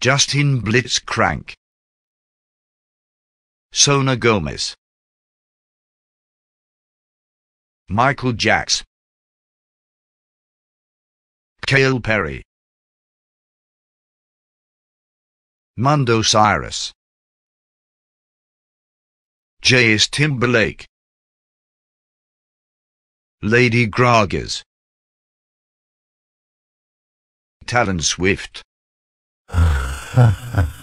Justin Blitzcrank, Sona Gomez, Michael Jacks, Cale Perry, Mundo Cyrus, J.S. Timberlake, Lady Gragas, Talon Swift. Ah,